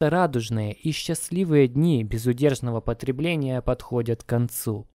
радужные и счастливые дни безудержного потребления подходят к концу.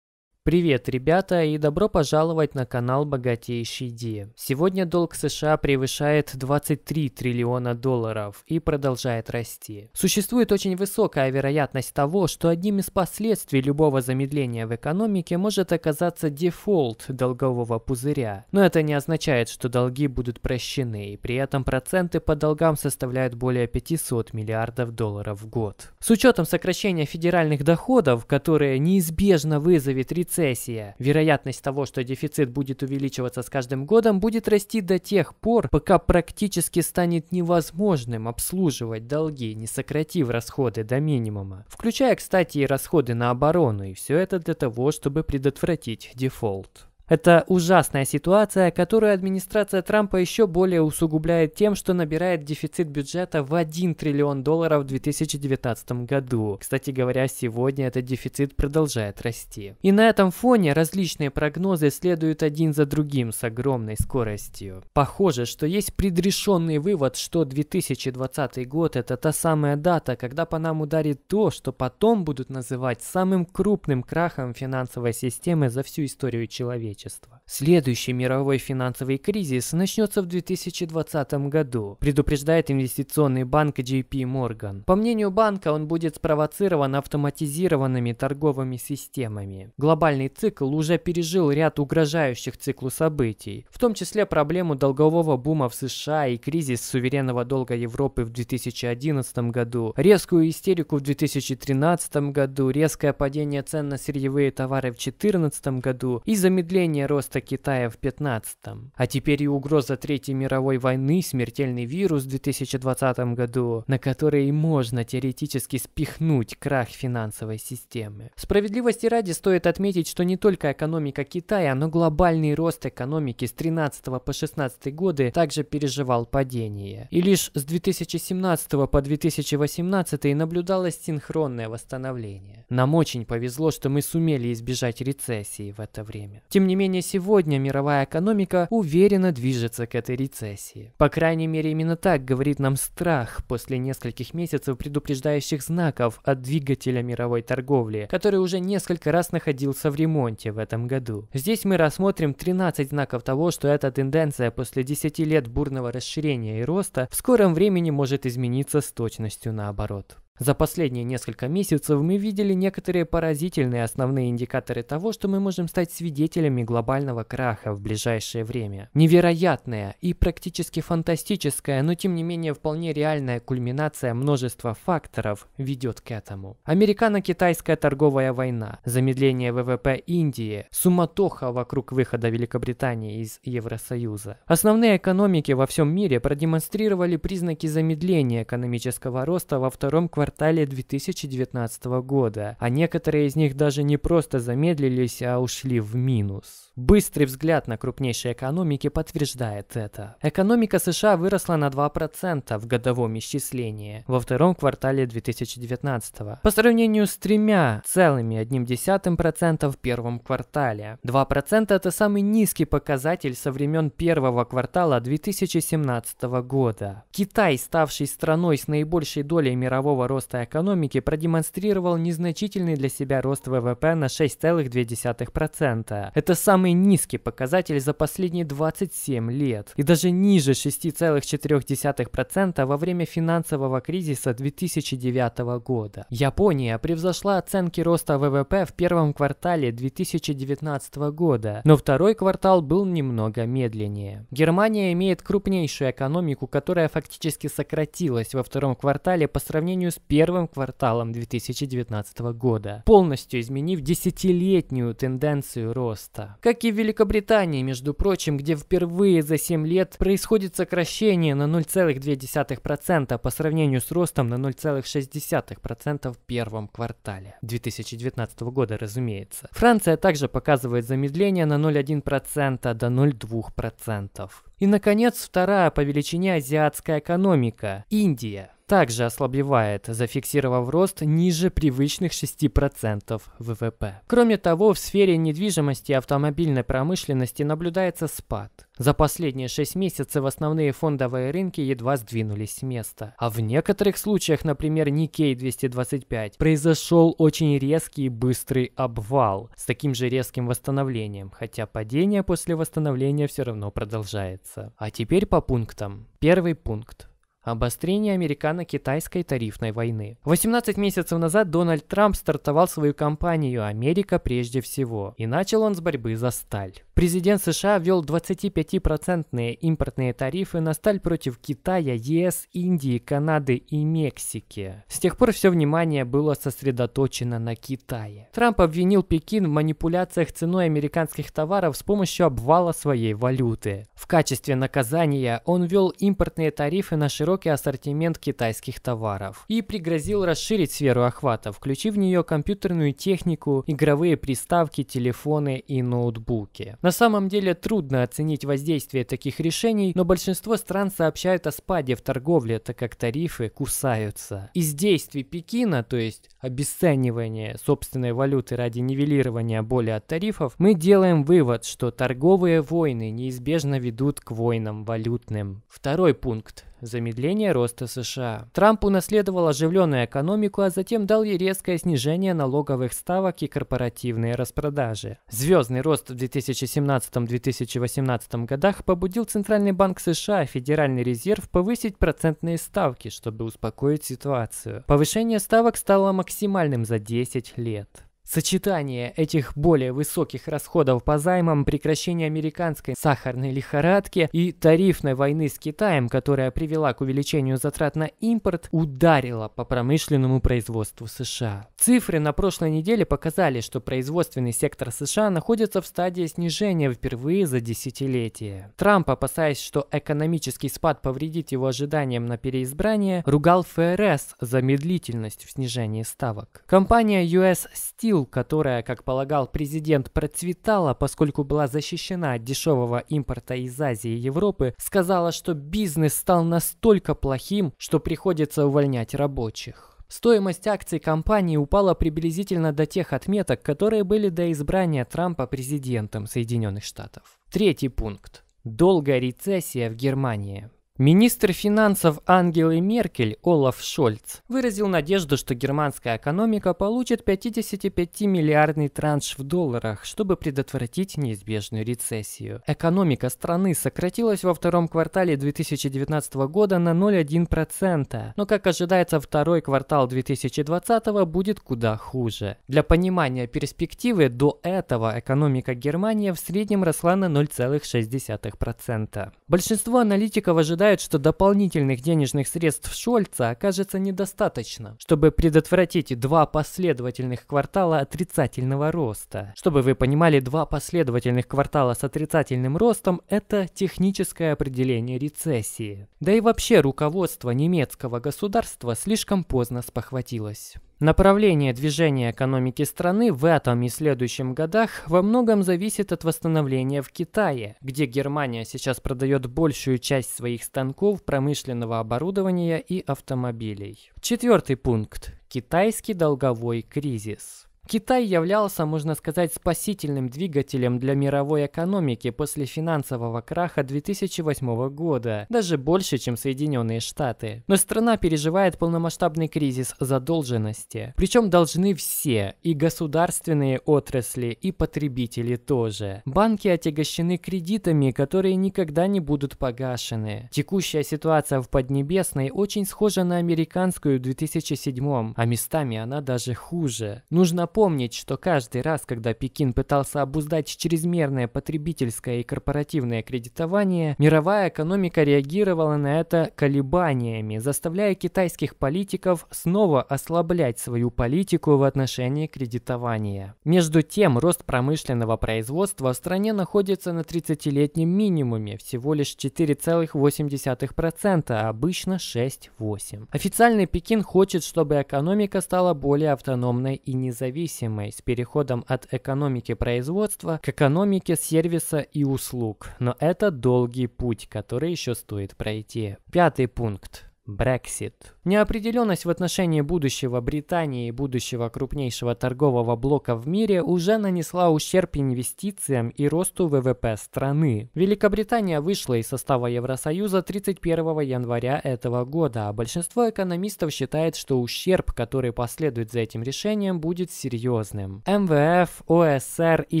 Привет, ребята, и добро пожаловать на канал Богатейший Ди. Сегодня долг США превышает 23 триллиона долларов и продолжает расти. Существует очень высокая вероятность того, что одним из последствий любого замедления в экономике может оказаться дефолт долгового пузыря. Но это не означает, что долги будут прощены, и при этом проценты по долгам составляют более 500 миллиардов долларов в год. С учетом сокращения федеральных доходов, которые неизбежно вызовет рецессию, рецессия. Вероятность того, что дефицит будет увеличиваться с каждым годом, будет расти до тех пор, пока практически станет невозможным обслуживать долги, не сократив расходы до минимума. Включая, кстати, и расходы на оборону, и все это для того, чтобы предотвратить дефолт. Это ужасная ситуация, которую администрация Трампа еще более усугубляет тем, что набирает дефицит бюджета в 1 триллион долларов в 2019 году. Кстати говоря, сегодня этот дефицит продолжает расти. И на этом фоне различные прогнозы следуют один за другим с огромной скоростью. Похоже, что есть предрешенный вывод, что 2020 год это та самая дата, когда по нам ударит то, что потом будут называть самым крупным крахом финансовой системы за всю историю человечества человечества. Следующий мировой финансовый кризис начнется в 2020 году, предупреждает инвестиционный банк JP Morgan. По мнению банка, он будет спровоцирован автоматизированными торговыми системами. Глобальный цикл уже пережил ряд угрожающих циклу событий, в том числе проблему долгового бума в США и кризис суверенного долга Европы в 2011 году, резкую истерику в 2013 году, резкое падение цен на сырьевые товары в 2014 году и замедление снижение роста Китая в 15 а теперь и угроза Третьей мировой войны, смертельный вирус в 2020 году, на который можно теоретически спихнуть крах финансовой системы. Справедливости ради стоит отметить, что не только экономика Китая, но глобальный рост экономики с 13 по 16 годы также переживал падение. И лишь с 2017 по 2018 наблюдалось синхронное восстановление. Нам очень повезло, что мы сумели избежать рецессии в это время. Тем не не менее, сегодня мировая экономика уверенно движется к этой рецессии. По крайней мере, именно так говорит нам страх после нескольких месяцев предупреждающих знаков от двигателя мировой торговли, который уже несколько раз находился в ремонте в этом году. Здесь мы рассмотрим 13 знаков того, что эта тенденция после 10 лет бурного расширения и роста в скором времени может измениться с точностью наоборот. За последние несколько месяцев мы видели некоторые поразительные основные индикаторы того, что мы можем стать свидетелями глобального краха в ближайшее время. Невероятная и практически фантастическая, но тем не менее вполне реальная кульминация множества факторов ведет к этому. Американо-китайская торговая война, замедление ВВП Индии, суматоха вокруг выхода Великобритании из Евросоюза. Основные экономики во всем мире продемонстрировали признаки замедления экономического роста во втором квартале квартале 2019 года, а некоторые из них даже не просто замедлились, а ушли в минус. Быстрый взгляд на крупнейшие экономики подтверждает это. Экономика США выросла на 2% в годовом исчислении во втором квартале 2019 по сравнению с тремя целыми одним десятым 3,1% в первом квартале. 2% это самый низкий показатель со времен первого квартала 2017 года. Китай, ставший страной с наибольшей долей мирового роста роста экономики продемонстрировал незначительный для себя рост ВВП на 6,2%. Это самый низкий показатель за последние 27 лет и даже ниже 6,4% во время финансового кризиса 2009 года. Япония превзошла оценки роста ВВП в первом квартале 2019 года, но второй квартал был немного медленнее. Германия имеет крупнейшую экономику, которая фактически сократилась во втором квартале по сравнению с первым кварталом 2019 года, полностью изменив десятилетнюю тенденцию роста. Как и в Великобритании, между прочим, где впервые за 7 лет происходит сокращение на 0,2% по сравнению с ростом на 0,6% в первом квартале 2019 года, разумеется. Франция также показывает замедление на 0,1% до 0,2%. И, наконец, вторая по величине азиатская экономика – Индия также ослабевает, зафиксировав рост ниже привычных 6% ВВП. Кроме того, в сфере недвижимости и автомобильной промышленности наблюдается спад. За последние 6 месяцев основные фондовые рынки едва сдвинулись с места. А в некоторых случаях, например, Nikkei 225, произошел очень резкий и быстрый обвал с таким же резким восстановлением, хотя падение после восстановления все равно продолжается. А теперь по пунктам. Первый пункт обострение американо-китайской тарифной войны. 18 месяцев назад Дональд Трамп стартовал свою кампанию «Америка прежде всего» и начал он с борьбы за сталь. Президент США ввел 25-процентные импортные тарифы на сталь против Китая, ЕС, Индии, Канады и Мексики. С тех пор все внимание было сосредоточено на Китае. Трамп обвинил Пекин в манипуляциях ценой американских товаров с помощью обвала своей валюты. В качестве наказания он ввел импортные тарифы на широкий широкий ассортимент китайских товаров и пригрозил расширить сферу охвата, включив в нее компьютерную технику, игровые приставки, телефоны и ноутбуки. На самом деле трудно оценить воздействие таких решений, но большинство стран сообщают о спаде в торговле, так как тарифы кусаются. Из действий Пекина, то есть обесценивание собственной валюты ради нивелирования боли от тарифов, мы делаем вывод, что торговые войны неизбежно ведут к войнам валютным. Второй пункт замедление роста США. Трамп унаследовал оживленную экономику, а затем дал ей резкое снижение налоговых ставок и корпоративные распродажи. Звездный рост в 2017-2018 годах побудил Центральный банк США и Федеральный резерв повысить процентные ставки, чтобы успокоить ситуацию. Повышение ставок стало максимальным за 10 лет. Сочетание этих более высоких расходов по займам, прекращение американской сахарной лихорадки и тарифной войны с Китаем, которая привела к увеличению затрат на импорт, ударило по промышленному производству США. Цифры на прошлой неделе показали, что производственный сектор США находится в стадии снижения впервые за десятилетие. Трамп, опасаясь, что экономический спад повредит его ожиданиям на переизбрание, ругал ФРС за медлительность в снижении ставок. Компания US Steel Сеул, которая, как полагал президент, процветала, поскольку была защищена от дешевого импорта из Азии и Европы, сказала, что бизнес стал настолько плохим, что приходится увольнять рабочих. Стоимость акций компании упала приблизительно до тех отметок, которые были до избрания Трампа президентом Соединенных Штатов. Третий пункт. Долгая рецессия в Германии. Министр финансов Ангелы Меркель Олаф Шольц выразил надежду, что германская экономика получит 55-миллиардный транш в долларах, чтобы предотвратить неизбежную рецессию. Экономика страны сократилась во втором квартале 2019 года на 0,1%, но, как ожидается, второй квартал 2020 будет куда хуже. Для понимания перспективы, до этого экономика Германии в среднем росла на 0,6%. Большинство аналитиков ожидают утверждают, что дополнительных денежных средств Шольца окажется недостаточно, чтобы предотвратить два последовательных квартала отрицательного роста. Чтобы вы понимали, два последовательных квартала с отрицательным ростом – это техническое определение рецессии. Да и вообще руководство немецкого государства слишком поздно спохватилось. Направление движения экономики страны в этом и следующем годах во многом зависит от восстановления в Китае, где Германия сейчас продает большую часть своих станков промышленного оборудования и автомобилей. Четвертый пункт. Китайский долговой кризис. Китай являлся, можно сказать, спасительным двигателем для мировой экономики после финансового краха 2008 года, даже больше, чем Соединенные Штаты. Но страна переживает полномасштабный кризис задолженности. Причем должны все, и государственные отрасли, и потребители тоже. Банки отягощены кредитами, которые никогда не будут погашены. Текущая ситуация в Поднебесной очень схожа на американскую в 2007, а местами она даже хуже. Нужно напомнить, что каждый раз, когда Пекин пытался обуздать чрезмерное потребительское и корпоративное кредитование, мировая экономика реагировала на это колебаниями, заставляя китайских политиков снова ослаблять свою политику в отношении кредитования. Между тем, рост промышленного производства в стране находится на 30-летнем минимуме, всего лишь 4,8%, а обычно 6,8%. Официальный Пекин хочет, чтобы экономика стала более автономной и независимой зависимой с переходом от экономики производства к экономике сервиса и услуг, но это долгий путь, который еще стоит пройти. Пятый пункт. Брексит. Неопределенность в отношении будущего Британии и будущего крупнейшего торгового блока в мире уже нанесла ущерб инвестициям и росту ВВП страны. Великобритания вышла из состава Евросоюза 31 января этого года, а большинство экономистов считает, что ущерб, который последует за этим решением, будет серьезным. МВФ, ОСР и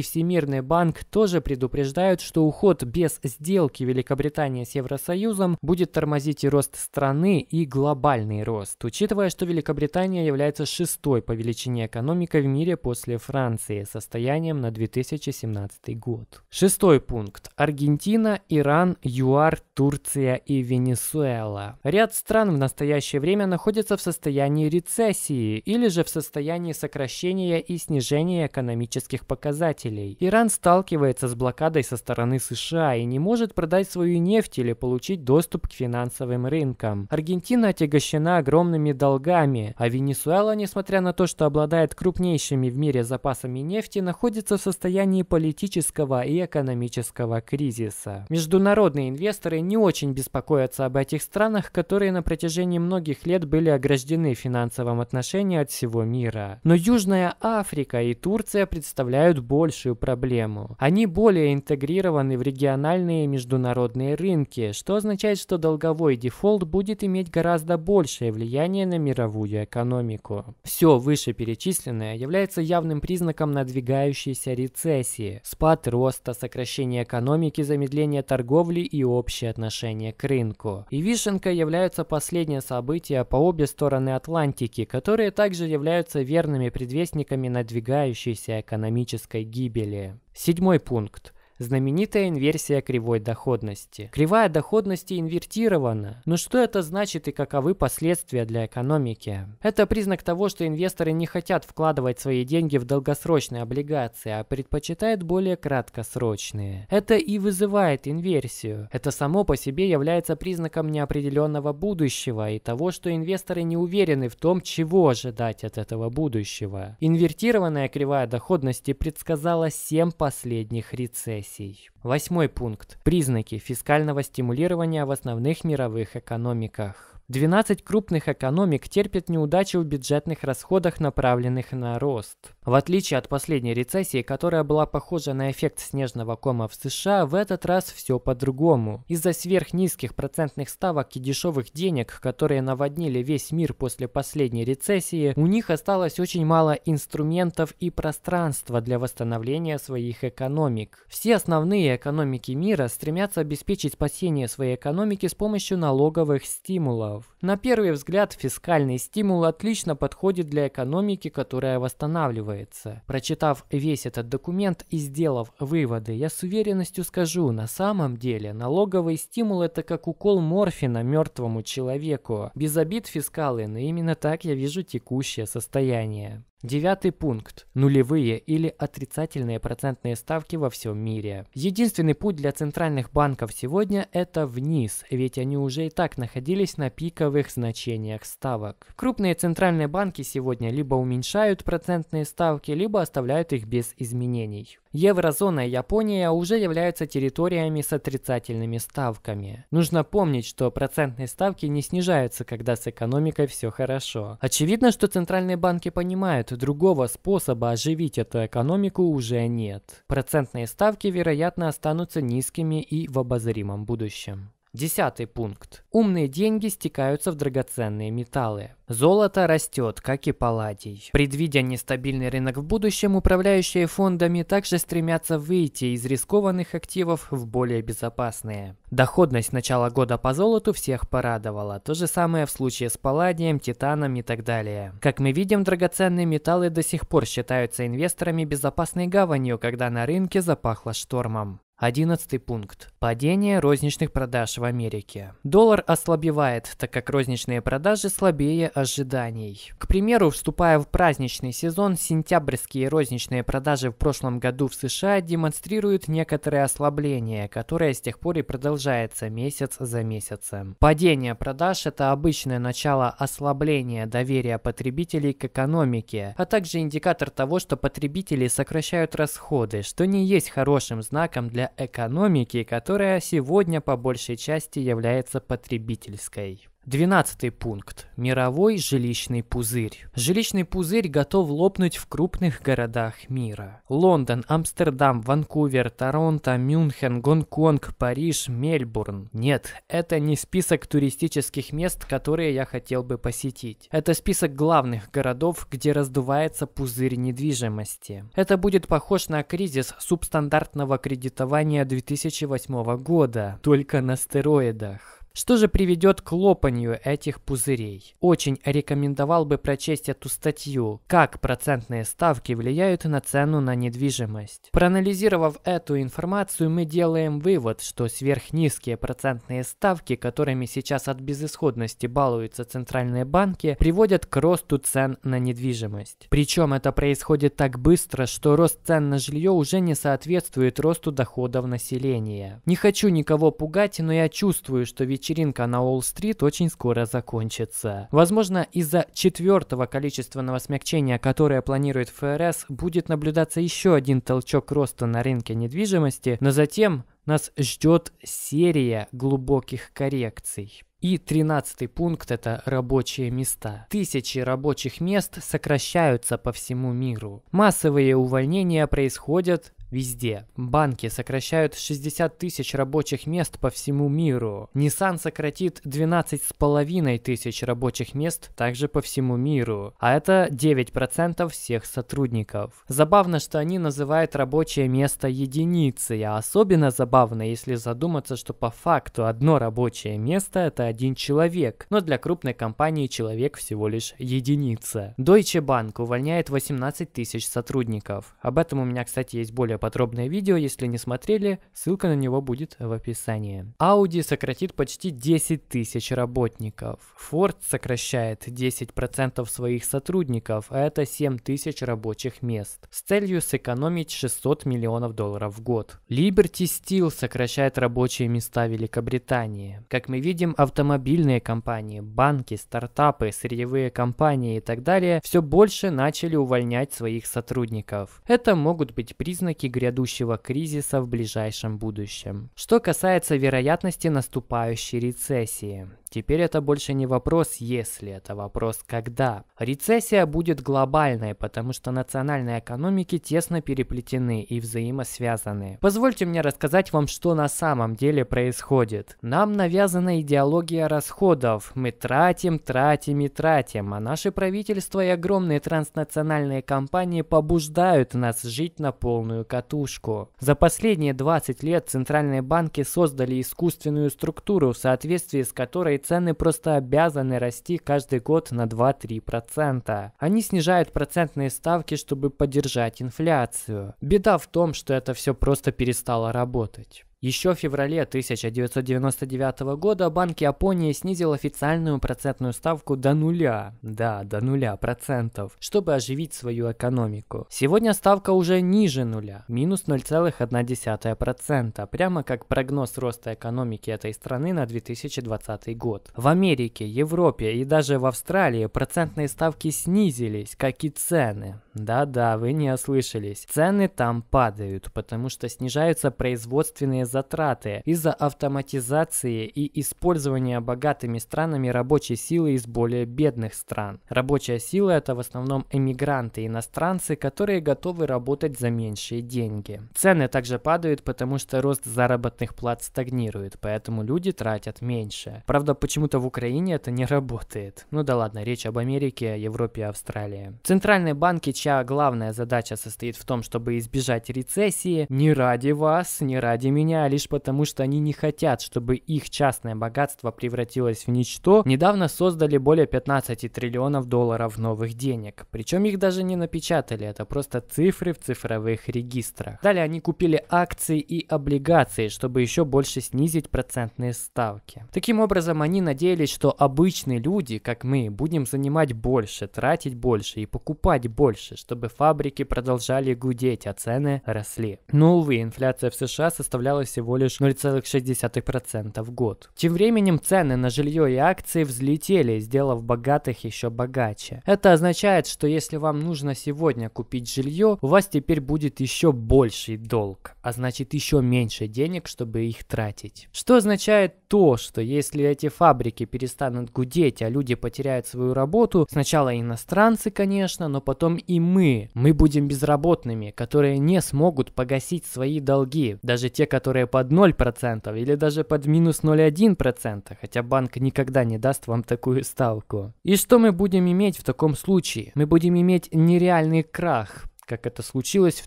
Всемирный банк тоже предупреждают, что уход без сделки Великобритании с Евросоюзом будет тормозить и рост страны, и глобальный рост, учитывая, что Великобритания является шестой по величине экономикой в мире после Франции состоянием на 2017 год. Шестой пункт. Аргентина, Иран, ЮАР, Турция и Венесуэла. Ряд стран в настоящее время находится в состоянии рецессии или же в состоянии сокращения и снижения экономических показателей. Иран сталкивается с блокадой со стороны США и не может продать свою нефть или получить доступ к финансовым рынкам. Аргентина отягощена огромными долгами, а Венесуэла, несмотря на то, что обладает крупнейшими в мире запасами нефти, находится в состоянии политического и экономического кризиса. Международные инвесторы не очень беспокоятся об этих странах, которые на протяжении многих лет были ограждены в финансовом отношении от всего мира. Но Южная Африка и Турция представляют большую проблему. Они более интегрированы в региональные и международные рынки, что означает, что долговой дефолт будет иметь гораздо большее влияние на мировую экономику. Все вышеперечисленное является явным признаком надвигающейся рецессии, спад роста, сокращение экономики, замедление торговли и общая отношение к рынку. И вишенка являются последние события по обе стороны Атлантики, которые также являются верными предвестниками надвигающейся экономической гибели. Седьмой пункт знаменитая инверсия кривой доходности. Кривая доходности инвертирована. Но что это значит и каковы последствия для экономики? Это признак того, что инвесторы не хотят вкладывать свои деньги в долгосрочные облигации, а предпочитают более краткосрочные. Это и вызывает инверсию. Это само по себе является признаком неопределенного будущего и того, что инвесторы не уверены в том, чего ожидать от этого будущего. Инвертированная кривая доходности предсказала 7 последних рецессий сессий. Восьмой пункт. Признаки фискального стимулирования в основных мировых экономиках. 12 крупных экономик терпят неудачи в бюджетных расходах, направленных на рост. В отличие от последней рецессии, которая была похожа на эффект снежного кома в США, в этот раз все по-другому. Из-за сверхнизких процентных ставок и дешевых денег, которые наводнили весь мир после последней рецессии, у них осталось очень мало инструментов и пространства для восстановления своих экономик. Все основные экономики мира стремятся обеспечить спасение своей экономики с помощью налоговых стимулов стимулов. На первый взгляд, фискальный стимул отлично подходит для экономики, которая восстанавливается. Прочитав весь этот документ и сделав выводы, я с уверенностью скажу, на самом деле налоговый стимул это как укол морфина мертвому человеку. Без обид фискалы, но именно так я вижу текущее состояние. Девятый пункт. Нулевые или отрицательные процентные ставки во всем мире. Единственный путь для центральных банков сегодня – это вниз, ведь они уже и так находились на пиковых значениях ставок. Крупные центральные банки сегодня либо уменьшают процентные ставки, либо оставляют их без изменений. Еврозона и Япония уже являются территориями с отрицательными ставками. Нужно помнить, что процентные ставки не снижаются, когда с экономикой все хорошо. Очевидно, что центральные банки понимают, другого способа оживить эту экономику уже нет. Процентные ставки, вероятно, останутся низкими и в обозримом будущем. Десятый пункт. Умные деньги стекаются в драгоценные металлы. Золото растет, как и палладий. Предвидя нестабильный рынок в будущем, управляющие фондами также стремятся выйти из рискованных активов в более безопасные. Доходность начала года по золоту всех порадовала. То же самое в случае с палладием, титаном и так далее. Как мы видим, драгоценные металлы до сих пор считаются инвесторами безопасной гаванью, когда на рынке запахло штормом. Одиннадцатый пункт. Падение розничных продаж в Америке. Доллар ослабевает, так как розничные продажи слабее ожиданий. К примеру, вступая в праздничный сезон, сентябрьские розничные продажи в прошлом году в США демонстрируют некоторое ослабление, которое с тех пор и продолжается месяц за месяцем. Падение продаж – это обычное начало ослабления доверия потребителей к экономике, а также индикатор того, что потребители сокращают расходы, что не есть хорошим знаком для для экономики, которая сегодня по большей части является потребительской. Двенадцатый пункт. Мировой жилищный пузырь. Жилищный пузырь готов лопнуть в крупных городах мира. Лондон, Амстердам, Ванкувер, Торонто, Мюнхен, Гонконг, Париж, Мельбурн. Нет, это не список туристических мест, которые я хотел бы посетить. Это список главных городов, где раздувается пузырь недвижимости. Это будет похож на кризис субстандартного кредитования 2008 года, только на стероидах. Что же приведет к лопанию этих пузырей? Очень рекомендовал бы прочесть эту статью «Как процентные ставки влияют на цену на недвижимость». Проанализировав эту информацию, мы делаем вывод, что сверхнизкие процентные ставки, которыми сейчас от безысходности балуются центральные банки, приводят к росту цен на недвижимость. Причем это происходит так быстро, что рост цен на жилье уже не соответствует росту доходов населения. Не хочу никого пугать, но я чувствую, что ведь вечеринка на Уолл-стрит очень скоро закончится. Возможно, из-за четвертого количественного смягчения, которое планирует ФРС, будет наблюдаться еще один толчок роста на рынке недвижимости, но затем нас ждет серия глубоких коррекций. И тринадцатый пункт – это рабочие места. Тысячи рабочих мест сокращаются по всему миру. Массовые увольнения происходят везде. Банки сокращают 60 тысяч рабочих мест по всему миру. Nissan сократит 12 с половиной тысяч рабочих мест также по всему миру, а это 9% всех сотрудников. Забавно, что они называют рабочее место единицей, а особенно забавно, если задуматься, что по факту одно рабочее место это один человек, но для крупной компании человек всего лишь единица. Deutsche Bank увольняет 18 тысяч сотрудников. Об этом у меня, кстати, есть более подробное видео, если не смотрели, ссылка на него будет в описании. Audi сократит почти 10 тысяч работников. Ford сокращает 10% своих сотрудников, а это 7 тысяч рабочих мест, с целью сэкономить 600 миллионов долларов в год. Liberty Steel сокращает рабочие места Великобритании. Как мы видим, автомобильные компании, банки, стартапы, сырьевые компании и так далее все больше начали увольнять своих сотрудников. Это могут быть признаки риски грядущего кризиса в ближайшем будущем. Что касается вероятности наступающей рецессии. Теперь это больше не вопрос «если», это вопрос «когда». Рецессия будет глобальной, потому что национальные экономики тесно переплетены и взаимосвязаны. Позвольте мне рассказать вам, что на самом деле происходит. Нам навязана идеология расходов. Мы тратим, тратим и тратим, а наши правительства и огромные транснациональные компании побуждают нас жить на полную катушку. За последние 20 лет центральные банки создали искусственную структуру, в соответствии с которой цены просто обязаны расти каждый год на 2-3%. Они снижают процентные ставки, чтобы поддержать инфляцию. Беда в том, что это все просто перестало работать. Еще в феврале 1999 года Банк Японии снизил официальную процентную ставку до нуля. Да, до нуля процентов, чтобы оживить свою экономику. Сегодня ставка уже ниже нуля, минус 0,1%, процента, прямо как прогноз роста экономики этой страны на 2020 год. В Америке, Европе и даже в Австралии процентные ставки снизились, как и цены. Да-да, вы не ослышались. Цены там падают, потому что снижаются производственные затраты из-за автоматизации и использования богатыми странами рабочей силы из более бедных стран. Рабочая сила – это в основном эмигранты, иностранцы, которые готовы работать за меньшие деньги. Цены также падают, потому что рост заработных плат стагнирует, поэтому люди тратят меньше. Правда, почему-то в Украине это не работает. Ну да ладно, речь об Америке, Европе и Австралии. Центральные банки, чья главная задача состоит в том, чтобы избежать рецессии, не ради вас, не ради меня, а лишь потому, что они не хотят, чтобы их частное богатство превратилось в ничто, недавно создали более 15 триллионов долларов новых денег. Причем их даже не напечатали, это просто цифры в цифровых регистрах. Далее они купили акции и облигации, чтобы еще больше снизить процентные ставки. Таким образом, они надеялись, что обычные люди, как мы, будем занимать больше, тратить больше и покупать больше, чтобы фабрики продолжали гудеть, а цены росли. Но, увы, инфляция в США составляла всего лишь 0,6% в год. Тем временем цены на жилье и акции взлетели, сделав богатых еще богаче. Это означает, что если вам нужно сегодня купить жилье, у вас теперь будет еще больший долг, а значит еще меньше денег, чтобы их тратить. Что означает то, что если эти фабрики перестанут гудеть, а люди потеряют свою работу, сначала иностранцы, конечно, но потом и мы. Мы будем безработными, которые не смогут погасить свои долги, даже те, которые которые под 0% или даже под минус 0,1%, хотя банк никогда не даст вам такую ставку. И что мы будем иметь в таком случае? Мы будем иметь нереальный крах, как это случилось в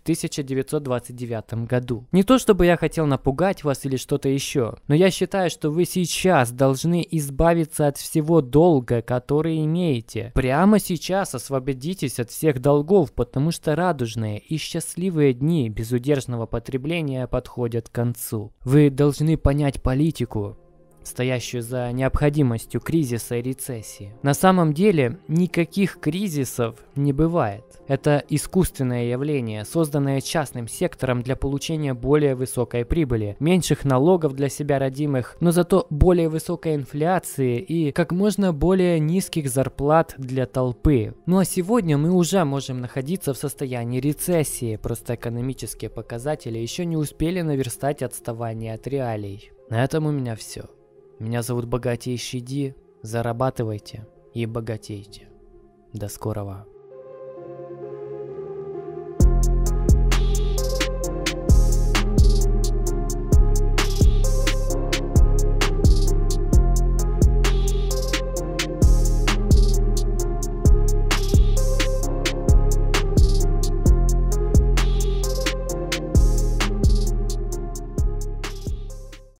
1929 году. Не то чтобы я хотел напугать вас или что-то еще, но я считаю, что вы сейчас должны избавиться от всего долга, который имеете. Прямо сейчас освободитесь от всех долгов, потому что радужные и счастливые дни безудержного потребления подходят к концу. Вы должны понять политику, стоящую за необходимостью кризиса и рецессии. На самом деле никаких кризисов не бывает. Это искусственное явление, созданное частным сектором для получения более высокой прибыли, меньших налогов для себя родимых, но зато более высокой инфляции и как можно более низких зарплат для толпы. Ну а сегодня мы уже можем находиться в состоянии рецессии, просто экономические показатели еще не успели наверстать отставание от реалий. На этом у меня все. Меня зовут Богатейший Ди. Зарабатывайте и богатейте. До скорого.